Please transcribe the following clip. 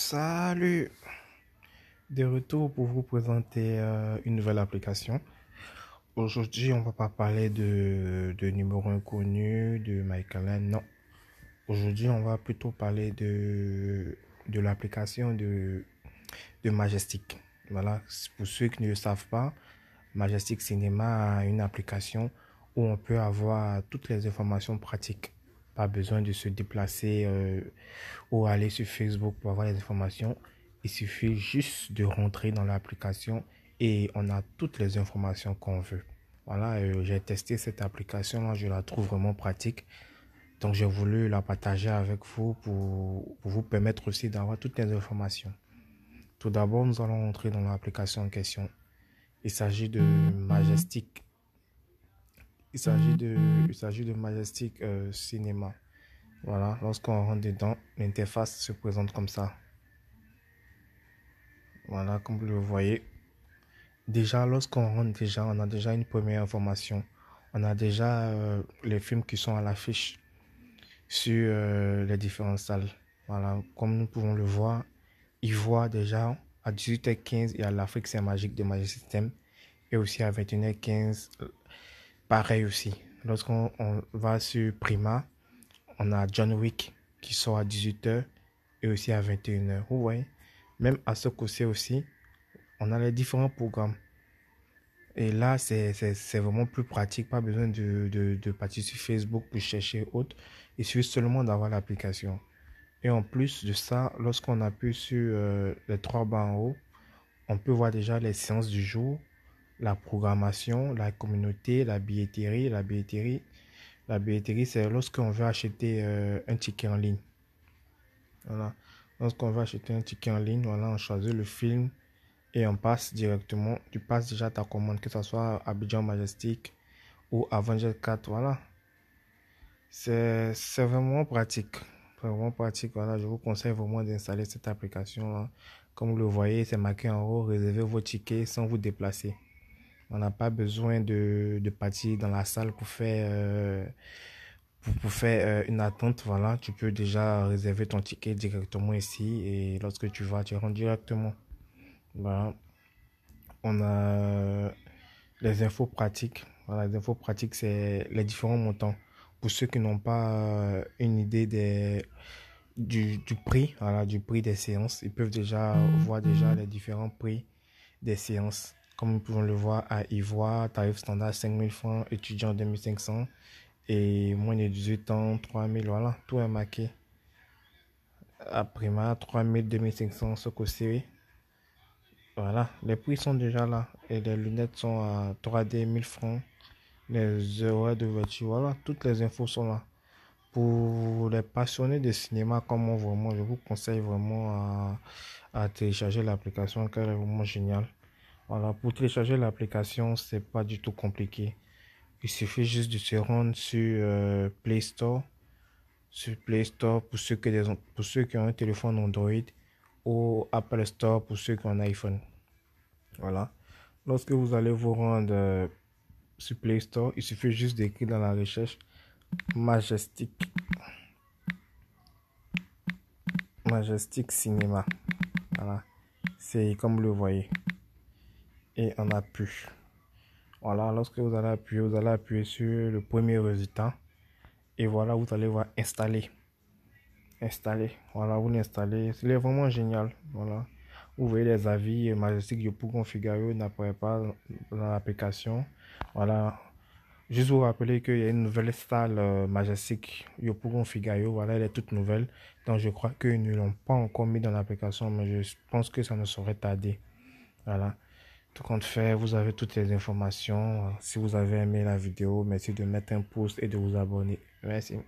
Salut De retour pour vous présenter euh, une nouvelle application. Aujourd'hui, on va pas parler de, numéro inconnu, de Michael non. Aujourd'hui, on va plutôt parler de, de l'application de, de Majestic. Voilà, pour ceux qui ne le savent pas, Majestic Cinema a une application où on peut avoir toutes les informations pratiques pas besoin de se déplacer euh, ou aller sur Facebook pour avoir les informations. Il suffit juste de rentrer dans l'application et on a toutes les informations qu'on veut. Voilà, euh, j'ai testé cette application-là, je la trouve vraiment pratique. Donc j'ai voulu la partager avec vous pour, pour vous permettre aussi d'avoir toutes les informations. Tout d'abord, nous allons entrer dans l'application en question. Il s'agit de mm-hmm. Majestic. Il s'agit mhm. de, il s'agit de Majestic Cinéma. Euh, Cinema. Voilà, lorsqu'on rentre dedans, l'interface se présente comme ça. Voilà, comme vous le voyez. Déjà, lorsqu'on rentre déjà, on a déjà une première information. On a déjà euh, les films qui sont à l'affiche sur euh, les différentes salles. Voilà, comme nous pouvons le voir, il voit déjà à 18h15, et à l'Afrique, c'est magique de Majestic System. Et aussi à 21h15, Pareil aussi, lorsqu'on va sur Prima, on a John Wick qui sort à 18h et aussi à 21h. Vous voyez, même à ce côté aussi, on a les différents programmes. Et là, c'est vraiment plus pratique, pas besoin de, partir sur Facebook pour chercher autre. Il suffit seulement d'avoir l'application. Et en plus de ça, lorsqu'on appuie sur euh, les trois barres en haut, on peut voir déjà les séances du jour, la programmation, la communauté, la billetterie. La billetterie, la billetterie c'est lorsqu'on veut acheter euh, un ticket en ligne. Voilà. Lorsqu'on veut acheter un ticket en ligne, voilà, on choisit le film et on passe directement. Tu passes déjà ta commande, que ce soit Abidjan Majestic ou Avenger 4. Voilà. C'est vraiment pratique. Vraiment pratique. Voilà. Je vous conseille vraiment d'installer cette application. Comme vous le voyez, c'est marqué en haut. Réservez vos tickets sans vous déplacer. On n'a pas besoin de, de partir dans la salle pour faire, euh, pour, faire euh, une attente. Voilà, tu peux déjà réserver ton ticket directement ici et lorsque tu vas, tu rentres directement. Voilà. On a euh, les infos pratiques. les infos pratiques, c'est les différents montants. Pour ceux qui n'ont pas une idée des, du, prix, voilà, du prix des séances, ils peuvent déjà voir déjà les différents prix des séances. Comme nous pouvons le voir à Ivoire, tarif standard 5000 francs, étudiant 2500 et moins de 18 ans 3000. Voilà, tout est marqué. À Prima, 3000, 2500, que série. Voilà, les prix sont déjà là et les lunettes sont à 3D 1000 francs. Les horaires de voiture, voilà, toutes les infos sont là pour les passionnés de cinéma comme moi vraiment je vous conseille vraiment à, à télécharger l'application car elle est vraiment géniale voilà, pour télécharger l'application, c'est pas du tout compliqué. Il suffit juste de se rendre sur euh, Play Store, sur Play Store pour ceux, qui, ont un téléphone Android ou Apple Store pour ceux qui ont un iPhone. Voilà. Lorsque vous allez vous rendre euh, sur Play Store, il suffit juste d'écrire dans la recherche Majestic. Majestic Cinema. Voilà. C'est comme vous le voyez et on appuie. Voilà, lorsque vous allez appuyer, vous allez appuyer sur le premier résultat. Et voilà, vous allez voir installer. Installer. Voilà, vous l'installez. C'est vraiment génial. Voilà. Vous voyez les avis majestiques je pour configurer, n'apparaît pas dans l'application. Voilà. Juste vous rappeler qu'il y a une nouvelle install euh, Majestic Yopo Configure, voilà, elle est toute nouvelle. Donc je crois qu'ils ne l'ont pas encore mis dans l'application, mais je pense que ça ne saurait tarder. Voilà compte fait, vous avez toutes les informations. Si vous avez aimé la vidéo, merci de mettre un pouce et de vous abonner. Merci.